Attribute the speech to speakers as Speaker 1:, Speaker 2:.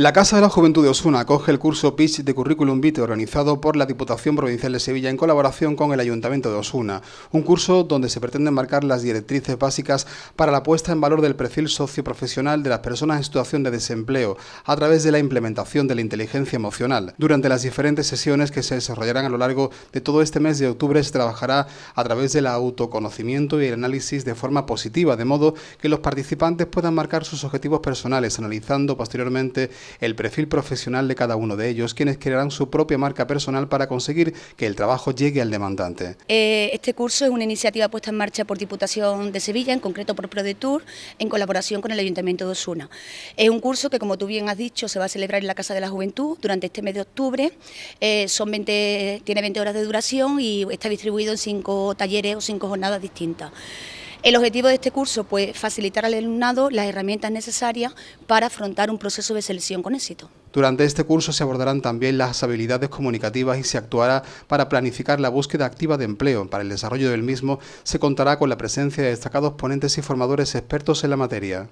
Speaker 1: La Casa de la Juventud de Osuna acoge el curso PITCH de Currículum Vitae organizado por la Diputación Provincial de Sevilla en colaboración con el Ayuntamiento de Osuna, un curso donde se pretenden marcar las directrices básicas para la puesta en valor del perfil socioprofesional de las personas en situación de desempleo a través de la implementación de la inteligencia emocional. Durante las diferentes sesiones que se desarrollarán a lo largo de todo este mes de octubre se trabajará a través del autoconocimiento y el análisis de forma positiva, de modo que los participantes puedan marcar sus objetivos personales, analizando posteriormente el perfil profesional de cada uno de ellos, quienes crearán su propia marca personal para conseguir que el trabajo llegue al demandante.
Speaker 2: Eh, este curso es una iniciativa puesta en marcha por Diputación de Sevilla, en concreto por ProDetour, en colaboración con el Ayuntamiento de Osuna. Es un curso que, como tú bien has dicho, se va a celebrar en la Casa de la Juventud durante este mes de octubre. Eh, son 20, tiene 20 horas de duración y está distribuido en cinco talleres o cinco jornadas distintas. El objetivo de este curso, pues facilitar al alumnado las herramientas necesarias para afrontar un proceso de selección con éxito.
Speaker 1: Durante este curso se abordarán también las habilidades comunicativas y se actuará para planificar la búsqueda activa de empleo. Para el desarrollo del mismo se contará con la presencia de destacados ponentes y formadores expertos en la materia.